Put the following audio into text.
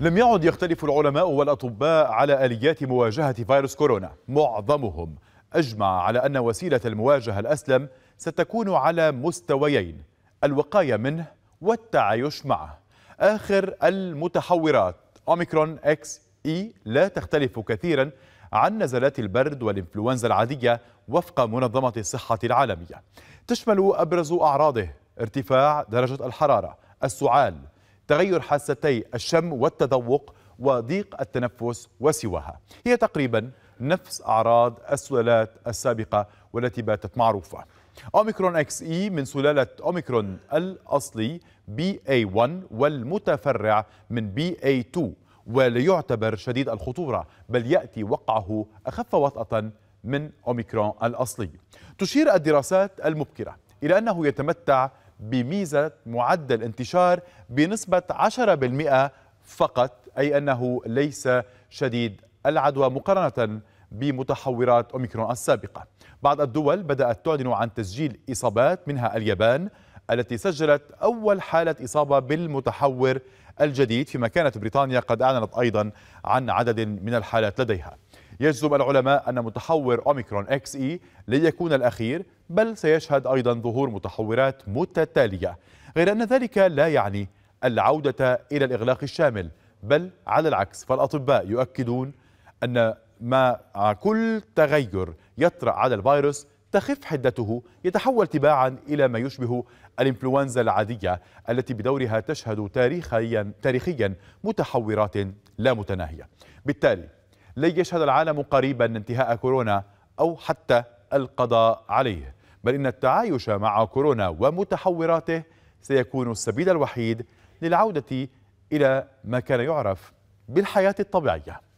لم يعد يختلف العلماء والأطباء على آليات مواجهة فيروس كورونا معظمهم أجمع على أن وسيلة المواجهة الأسلم ستكون على مستويين الوقاية منه والتعايش معه آخر المتحورات أوميكرون إكس إي لا تختلف كثيرا عن نزلات البرد والإنفلونزا العادية وفق منظمة الصحة العالمية تشمل أبرز أعراضه ارتفاع درجة الحرارة السعال تغير حاستي الشم والتذوق وضيق التنفس وسواها هي تقريبا نفس أعراض السلالات السابقة والتي باتت معروفة أوميكرون إكس إي من سلالة أوميكرون الأصلي بي اي 1 والمتفرع من بي اي 2 وليعتبر شديد الخطورة بل يأتي وقعه أخف وطأة من أوميكرون الأصلي تشير الدراسات المبكرة إلى أنه يتمتع بميزة معدل انتشار بنسبة 10% فقط أي أنه ليس شديد العدوى مقارنة بمتحورات أوميكرون السابقة بعض الدول بدأت تعلن عن تسجيل إصابات منها اليابان التي سجلت أول حالة إصابة بالمتحور الجديد فيما كانت بريطانيا قد أعلنت أيضا عن عدد من الحالات لديها يجزم العلماء أن متحور أوميكرون إكس إي ليكون الأخير بل سيشهد أيضا ظهور متحورات متتالية غير أن ذلك لا يعني العودة إلى الإغلاق الشامل بل على العكس فالأطباء يؤكدون أن ما كل تغير يطرأ على الفيروس تخف حدته يتحول تباعا إلى ما يشبه الإنفلونزا العادية التي بدورها تشهد تاريخيا, تاريخيا متحورات لا متناهية بالتالي لن يشهد العالم قريبا انتهاء كورونا أو حتى القضاء عليه بل إن التعايش مع كورونا ومتحوراته سيكون السبيل الوحيد للعودة إلى ما كان يعرف بالحياة الطبيعية